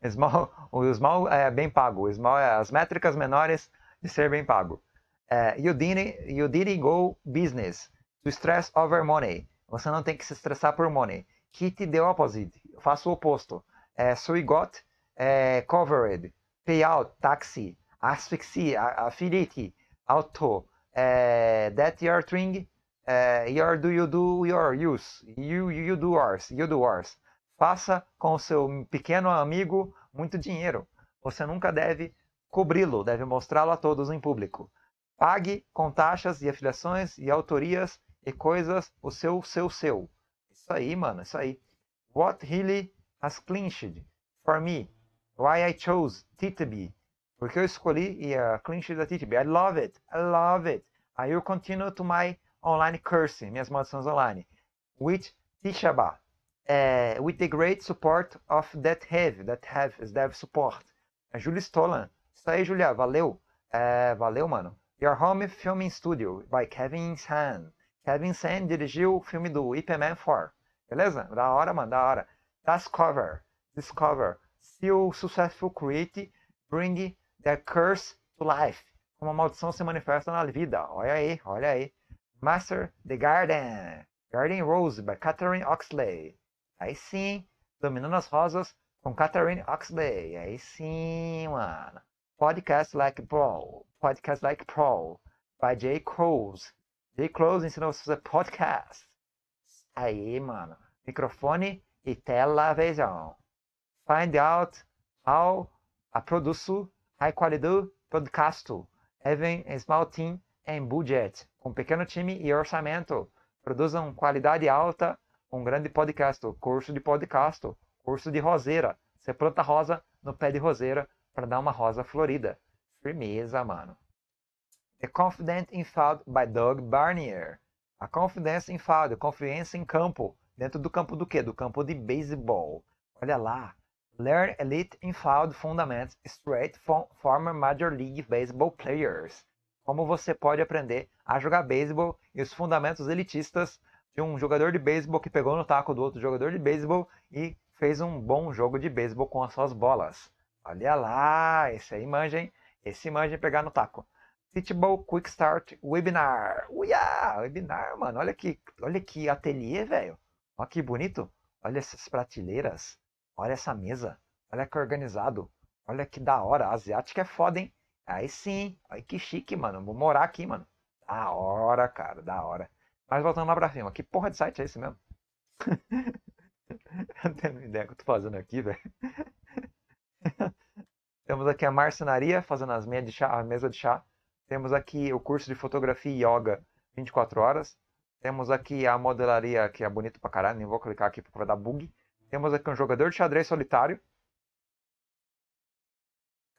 A: Small, o small é bem pago. O small é as métricas menores de ser bem pago. É, you, didn't, you didn't go business to stress over money. Você não tem que se estressar por money. hit the opposite. Faça o oposto. É, so you got é, covered. Payout, taxi. Asfixia, affiliate, auto. É, that your thing é, your do you do your use, you, you do ours, you do ours. Faça com o seu pequeno amigo muito dinheiro. Você nunca deve cobri-lo, deve mostrá-lo a todos em público. Pague com taxas e afiliações e autorias e coisas o seu, seu, seu. Isso aí, mano, isso aí. What really has clinched for me? Why I chose TTB? Porque eu escolhi e a clinched da é TTB. I love it, I love it. I will continue to my online curse, minhas maldições online, with Tishaba, é, eh, with the great support of that have, that have is dev support. A é Julia Stolan, isso aí, Julia, valeu, é, valeu, mano. Your Home Filming Studio, by Kevin San. Kevin San dirigiu o filme do Ip Man 4, beleza? Da hora, mano, da hora. Discover, Discover, se o successful create, bring the curse to life. Como a maldição se manifesta na vida. Olha aí, olha aí. Master The Garden. Garden Rose by Catherine Oxley. Aí sim, Dominando as Rosas com Catherine Oxley. Aí sim, mano. Podcast Like Pro. Podcast Like Pro by Jay Close. Jay Close ensinou a fazer podcast. Aí, mano. Microfone e televisão. Find out how a produce high quality podcast. even a small team em budget, com pequeno time e orçamento. Produzam qualidade alta, um grande podcast, curso de podcast, curso de roseira. Você planta rosa no pé de roseira para dar uma rosa florida. Firmeza, mano. The Confident in by Doug Barnier. A Confidence in confiança em campo. Dentro do campo do quê? Do campo de beisebol. Olha lá. Learn Elite in Fundamentals Straight from Former Major League Baseball Players como você pode aprender a jogar beisebol e os fundamentos elitistas de um jogador de beisebol que pegou no taco do outro jogador de beisebol e fez um bom jogo de beisebol com as suas bolas. Olha lá, esse aí manja, hein? Esse manja pegar no taco. Teachable Quick Start Webinar. Uia! Webinar, mano. Olha que, olha que ateliê, velho. Olha que bonito. Olha essas prateleiras. Olha essa mesa. Olha que organizado. Olha que da hora. A asiática é foda, hein? Aí sim. ai que chique, mano. Vou morar aqui, mano. Da hora, cara. Da hora. Mas voltando lá pra cima. Que porra de site é esse mesmo? Eu não tenho ideia do que eu tô fazendo aqui, velho. Temos aqui a marcenaria fazendo as meias de chá, a mesa de chá. Temos aqui o curso de fotografia e yoga 24 horas. Temos aqui a modelaria, que é bonito pra caralho, nem vou clicar aqui porque vai dar bug. Temos aqui um jogador de xadrez solitário.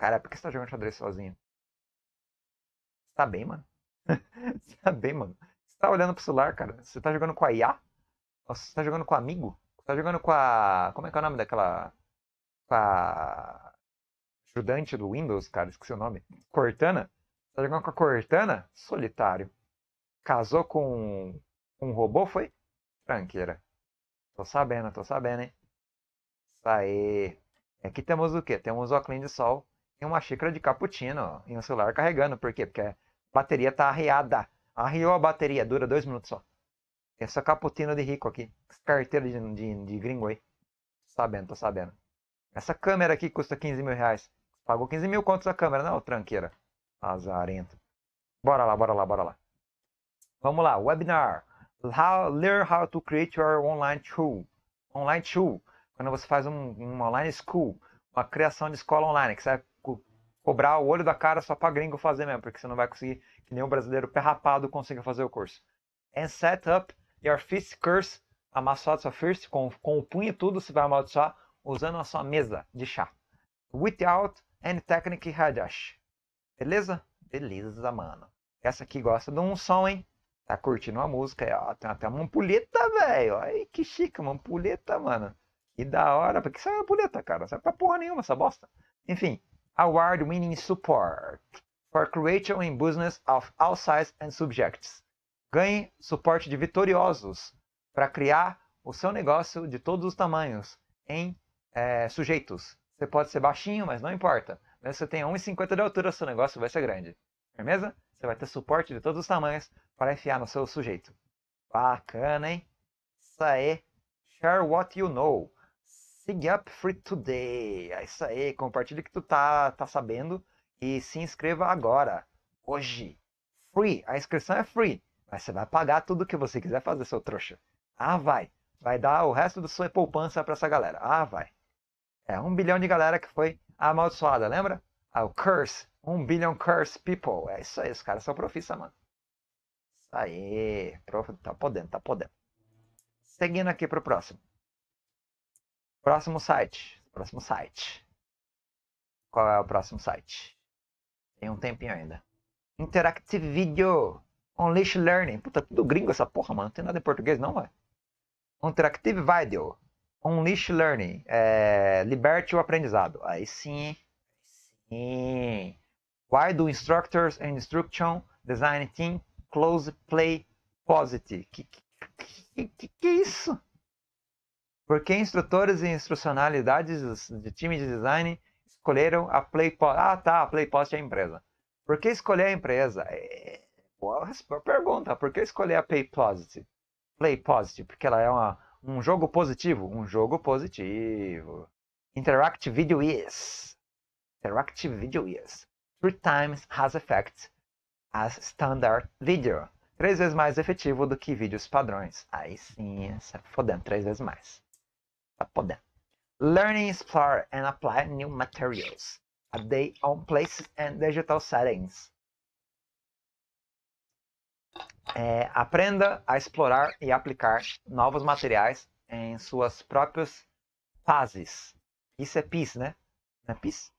A: Cara, por que você tá jogando xadrez sozinho? Você tá bem, mano? você tá bem, mano? Você tá olhando pro celular, cara? Você tá jogando com a IA? Ou você tá jogando com amigo? Você tá jogando com a. Como é que é o nome daquela. Com a. Ajudante do Windows, cara, esqueci o nome. Cortana? Você tá jogando com a Cortana? Solitário. Casou com um robô, foi? Tranqueira. Tô sabendo, tô sabendo, hein? Isso aí. Aqui temos o quê? Temos o óculos de sol e uma xícara de cappuccino e um celular carregando. Por quê? Porque a bateria tá arreada. Arriou a bateria, dura dois minutos só. essa é só cappuccino de rico aqui. Carteira de, de, de gringo aí. Tô sabendo, tô sabendo. Essa câmera aqui custa 15 mil reais. Pagou 15 mil contos a câmera, não, tranqueira. Azarento. Bora lá, bora lá, bora lá. Vamos lá, webinar. How, learn how to create your online tool. Online tool. Quando você faz um, um online school, uma criação de escola online, que você vai cobrar o olho da cara só para gringo fazer mesmo, porque você não vai conseguir que nenhum brasileiro perrapado consiga fazer o curso. And set up your fist curse, amaldiçoar sua fist, com, com o punho e tudo você vai amaldiçoar usando a sua mesa de chá. Without any technique hadash. Beleza? Beleza, mano. Essa aqui gosta de um som, hein? Tá curtindo a música, ó, tem até uma ampulheta, velho. Ai, que chique, uma ampulheta, mano. Que da hora. Por que é uma ampulheta, cara? Não serve pra porra nenhuma essa bosta. Enfim, award-winning support for creation in business of all sizes and subjects. Ganhe suporte de vitoriosos para criar o seu negócio de todos os tamanhos em é, sujeitos. Você pode ser baixinho, mas não importa. Mesmo você tenha 1,50 de altura, seu negócio vai ser grande. Beleza? Você vai ter suporte de todos os tamanhos para enfiar no seu sujeito. Bacana, hein? Isso aí. Share what you know. Sig Up Free Today. É isso aí, compartilha o que tu tá, tá sabendo e se inscreva agora, hoje. Free, a inscrição é free, mas você vai pagar tudo que você quiser fazer, seu trouxa. Ah, vai. Vai dar o resto da sua poupança para essa galera. Ah, vai. É um bilhão de galera que foi amaldiçoada, lembra? Ah, o curse. Um bilhão curse people. É isso aí, os caras são profissa, mano. Isso aí. Prof... Tá podendo, tá podendo. Seguindo aqui pro próximo. Próximo site. Próximo site. Qual é o próximo site? Tem um tempinho ainda. Interactive Video. Unleash Learning. Puta, tudo gringo essa porra, mano. Não tem nada em português, não, ué. Interactive Video. Unleash Learning. É... Liberte o aprendizado. Aí sim. Sim. Why do instructors and instruction design team close play positive? Que que, que, que, que isso? Porque instrutores e instrucionalidades de time de design escolheram a Playpost. Ah, tá, a Playpost é a empresa. Por que escolher a empresa? É... Boa pergunta. Por que escolher a Playpost? Playpost, porque ela é uma, um jogo positivo. Um jogo positivo. Interactive Video is. Interactive Video is. Three times has effects as standard video. Três vezes mais efetivo do que vídeos padrões. Aí sim, essa é fodendo, três vezes mais. Tá podendo. Learning, explore and apply new materials. A day on places and digital settings. É, aprenda a explorar e aplicar novos materiais em suas próprias fases. Isso é PIS, né? Não é PIS?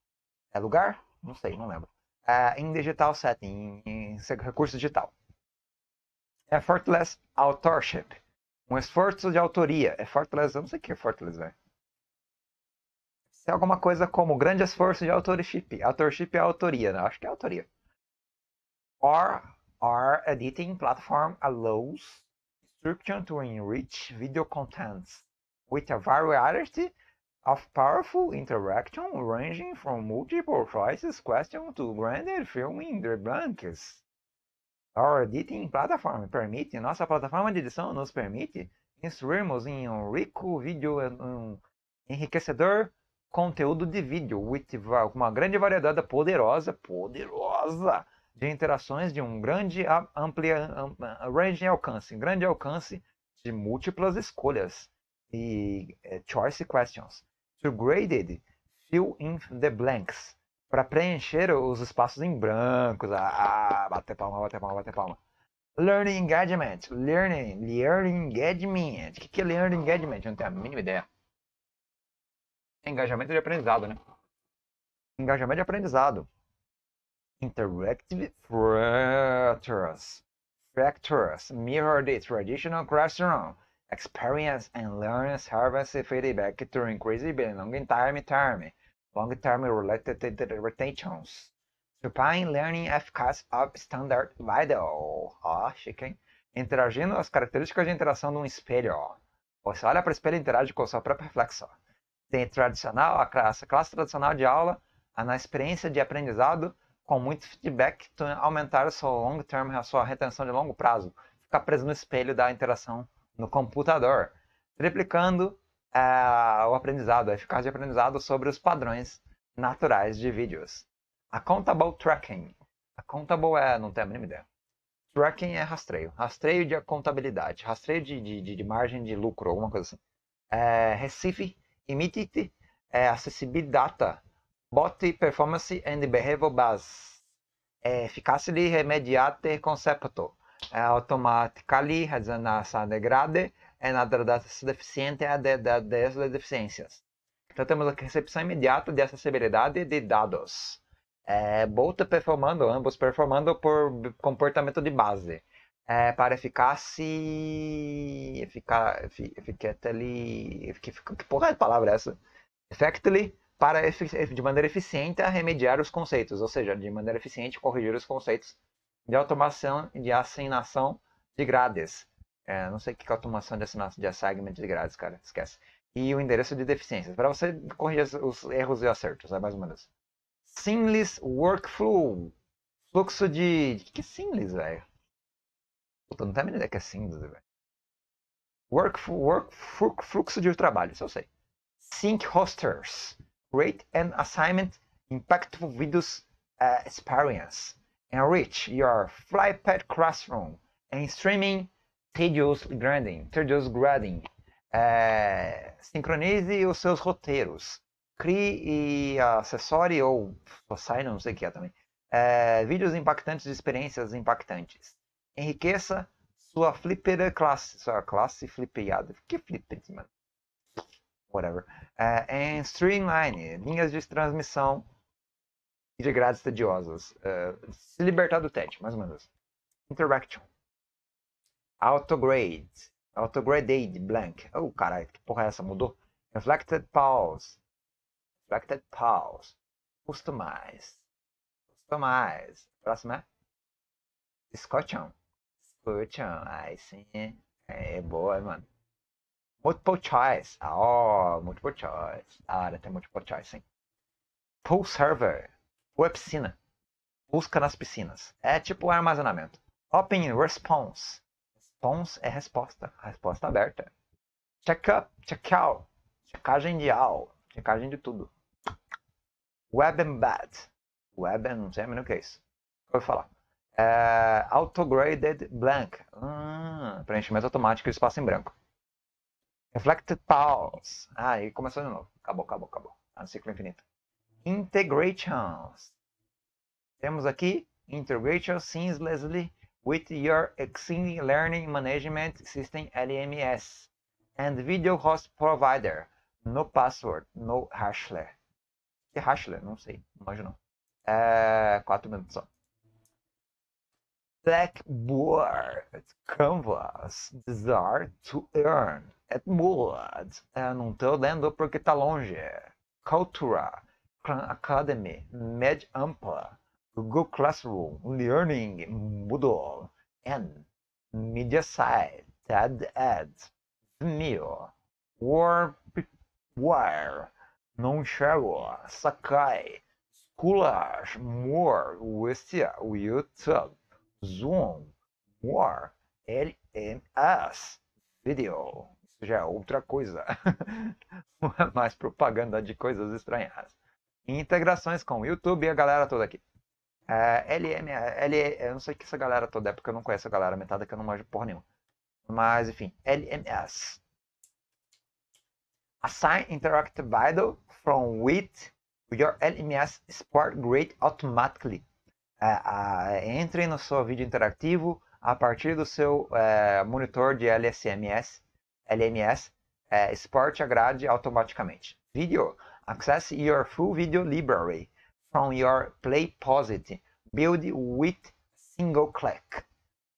A: É lugar? Não sei, não lembro. É, em digital setting, em, em recurso digital. Effortless authorship. Um esforço de autoria. É Fortaleza? Eu não sei o que é fortalecer. Se é alguma coisa como grande esforço de authorship. Authorship é autoria, né? Acho que é autoria. Or, our editing platform allows instruction to enrich video contents with a variety of powerful interaction ranging from multiple choices questions to granted filming the blanks. Our Editing Platform permite, nossa plataforma de edição nos permite instruirmos em um rico vídeo, um enriquecedor conteúdo de vídeo, com uma grande variedade poderosa, poderosa, de interações de um grande amplia, range e alcance, grande alcance de múltiplas escolhas e eh, choice questions. To graded, fill in the blanks para preencher os espaços em brancos. Ah, bater palma, bater palma, bater palma. Learning engagement, learning, learning engagement. O que, que é learning engagement? Eu não tenho a mínima ideia. Engajamento de aprendizado, né? Engajamento de aprendizado. Interactive factors. Factors mirror the traditional classroom experience and learners harvest feedback to increase belonging time time long-term related retentions, supine learning efficacy of standard vital. Ó, chique, hein? Interagindo as características de interação de um espelho. Você olha para o espelho e interage com sua própria reflexão. Tem tradicional, a classe, a classe tradicional de aula, na experiência de aprendizado, com muito feedback, então aumentar o seu long term, a sua retenção de longo prazo. Ficar preso no espelho da interação no computador, triplicando é, o aprendizado, a é eficácia de aprendizado sobre os padrões naturais de vídeos. Accountable Tracking. Accountable é, não tenho a mínima ideia. Tracking é rastreio. Rastreio de contabilidade. Rastreio de, de, de, margem de lucro, alguma coisa assim. É, Recife, Imitite, é, Accessibility Data, Bot Performance and Behavior Base. É, de Remediate Concepto. É, automatically, Hazanasa Degrade, é na deficiência deficiente é a de, das deficiências. Então temos a recepção imediata de acessibilidade de dados. É, Both performando, ambos performando por comportamento de base. É, para eficácia. Efica, eficately. Que, que porra de palavra é essa? Effectively, para de maneira eficiente a remediar os conceitos, ou seja, de maneira eficiente corrigir os conceitos de automação e de assinação de grades. É, não sei o que é automação de assinatura de assignment de grades, cara. Esquece. E o endereço de deficiências. Para você corrigir os erros e acertos, é mais ou menos. Seamless Workflow. Fluxo de. Que é seamless, velho? Puta, não tem me ideia que é seamless, velho. Workflow work, fluxo de trabalho, isso eu sei. Sync Hosters. Create an assignment impactful videos uh, eh, experience. Enrich your Flypad classroom and streaming Tedious Grinding. Tedious Grading. É, sincronize os seus roteiros. Crie e acessore ou assassine, não sei o que é também. É, vídeos impactantes de experiências impactantes. Enriqueça sua flipper classe. Sua classe flipeada. Que flipper, mano? Whatever. É, em streamline, linhas de transmissão de grades tediosas. É, se libertar do TED, mais ou menos. Interaction. Autograde. Autograded blank. Oh, caralho, que porra é essa? Mudou? Reflected pause. Reflected pause. Customize. Customize. Próximo é? Scorchão. Scorchão. Aí sim. É boa, mano. Multiple choice. Ah, oh, multiple choice. Ah, tem multiple choice, hein? Pool server. Ou é piscina. Busca nas piscinas. É tipo armazenamento. Open response. Pons é resposta. A resposta aberta. Check up, check out. Checagem de all. Checagem de tudo. Web embed. Web, não sei o que é isso. vou falar. É, autograded blank. Hum, preenchimento automático e espaço em branco. Reflected pause. Aí ah, e começou de novo. Acabou, acabou, acabou. Tá no ciclo infinito. Integrations. Temos aqui integration seamlessly with your existing learning management system LMS and video host provider. No password, no hashler. Que hashler? Não sei, imagino. não. É, quatro minutos só. Blackboard Canvas Desire to Earn at Mood. É, não estou lendo porque está longe. Cultura Khan Academy Med Ampla Google Classroom, Learning, Moodle, N, Mediasite, TED-Ed, Vimeo, Warpwire, Nonchero, Sakai, Schoolash, More, Wistia, YouTube, Zoom, More, LMS, Video. Isso já é outra coisa. Mais propaganda de coisas estranhas. Integrações com o YouTube e a galera toda aqui. É, LM, L, é, eu não sei que essa galera toda é, porque eu não conheço a galera, metade que eu não manjo porra nenhuma. Mas, enfim, LMS. Assign Interactive Idle from with your LMS Sport Grade automatically. É, é, entre no seu vídeo interativo a partir do seu é, monitor de LSMS, LMS é, a grade automaticamente. Video. Access your full video library from your Play Posit, Build with Single Click.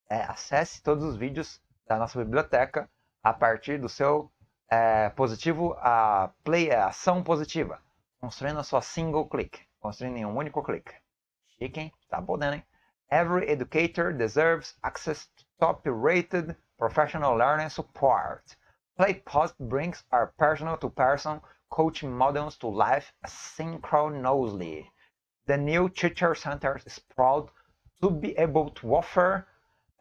A: É, acesse todos os vídeos da nossa biblioteca a partir do seu é, positivo, a play, a ação positiva, construindo a sua single click, construindo em um único clique. Chique, hein? Tá podendo, hein? Every educator deserves access to top-rated professional learning support. PlayPost brings our personal-to-person -person coaching models to life synchronously. the new teacher centers sprout to be able to offer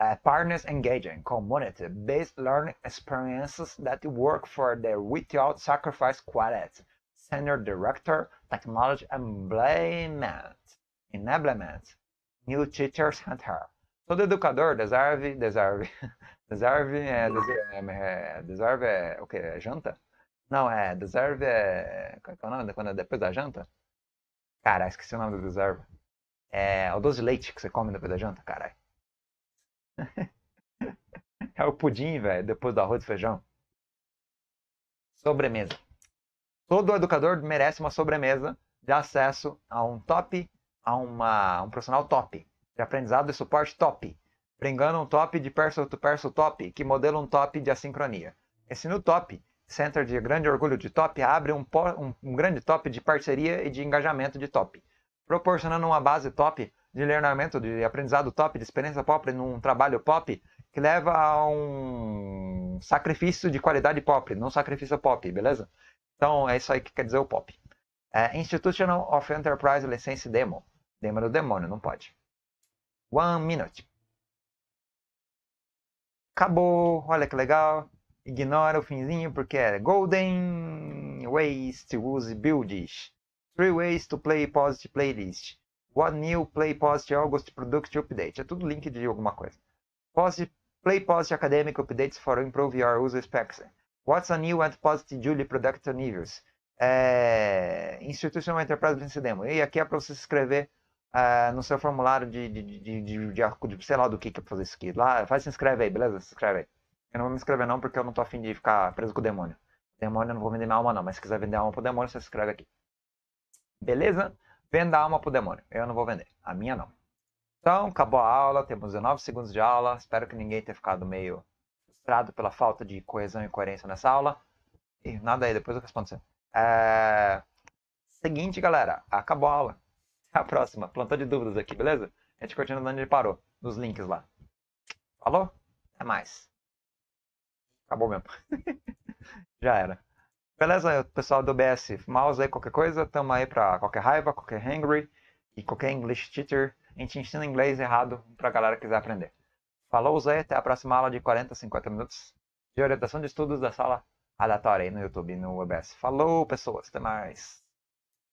A: uh, partners engaging community-based learning experiences that work for the without sacrifice quality. Center Director, Technology Enablement, Enablement New Teacher Center. Todo educador deserve, deserve, deserve, é, eh, deserve, é, eh, deserve é, eh, o Janta? Não, é, deserve, é, qual é o nome? Quando, depois da janta? Cara, esqueci o nome da reserva. É o doce de leite que você come depois da janta, caralho. é o pudim, velho, depois do arroz e feijão. Sobremesa. Todo educador merece uma sobremesa de acesso a um top, a uma, um profissional top, de aprendizado e suporte top, brincando um top de perso to perso top, que modela um top de assincronia. Esse o top Center de grande orgulho de top abre um, um, um grande top de parceria e de engajamento de top, proporcionando uma base top de treinamento, de aprendizado top, de experiência pop num trabalho pop que leva a um sacrifício de qualidade pop, não sacrifício pop, beleza? Então é isso aí que quer dizer o pop. É, Institutional of Enterprise License Demo. Demo do demônio, não pode. One minute. Acabou, olha que legal. Ignora o finzinho porque é Golden Ways to Use Builds. Three Ways to Play Positive Playlist. One New Play Positive August Product Update. É tudo link de alguma coisa. Positive, play Positive Academic Updates for Improve Your User Specs. What's a New and Positive Julie Product Reviews. É... Institutional Enterprise Business Demo. E aqui é para você se inscrever uh, no seu formulário de, de, de, de, de, sei lá do que que é fazer isso aqui. Lá, faz, se inscreve aí, beleza? Se inscreve aí. Eu não vou me inscrever não, porque eu não tô afim de ficar preso com o demônio. Demônio, eu não vou vender minha alma não, mas se quiser vender alma pro demônio, você se inscreve aqui. Beleza? Venda alma pro demônio. Eu não vou vender. A minha não. Então, acabou a aula, temos 19 segundos de aula. Espero que ninguém tenha ficado meio frustrado pela falta de coesão e coerência nessa aula. E nada aí, depois eu respondo você. É... Seguinte, galera, acabou a aula. Até a próxima. Plantou de dúvidas aqui, beleza? A gente continua onde ele parou, nos links lá. Falou? Até mais. Acabou mesmo. Já era. Beleza, pessoal do BS Mouse aí, qualquer coisa, tamo aí pra qualquer raiva, qualquer hangry e qualquer English teacher. A gente ensina inglês errado pra galera que quiser aprender. Falou, Zé, até a próxima aula de 40, 50 minutos de orientação de estudos da sala aleatória aí no YouTube, no OBS. Falou, pessoas, até mais.